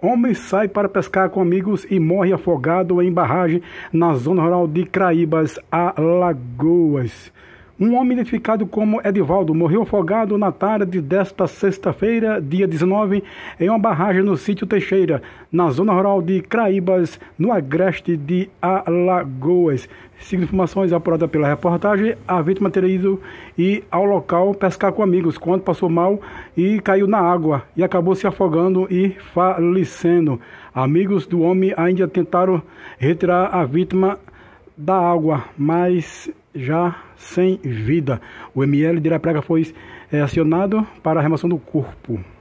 Homem sai para pescar com amigos e morre afogado em barragem na zona rural de Craíbas, Alagoas. Um homem identificado como Edivaldo morreu afogado na tarde desta sexta-feira, dia 19, em uma barragem no sítio Teixeira, na zona rural de Craíbas, no agreste de Alagoas. Segundo informações apuradas pela reportagem, a vítima teria ido ir ao local pescar com amigos, quando passou mal e caiu na água e acabou se afogando e falecendo. Amigos do homem ainda tentaram retirar a vítima da água, mas já sem vida. O ML de Iraprega foi eh, acionado para a remoção do corpo.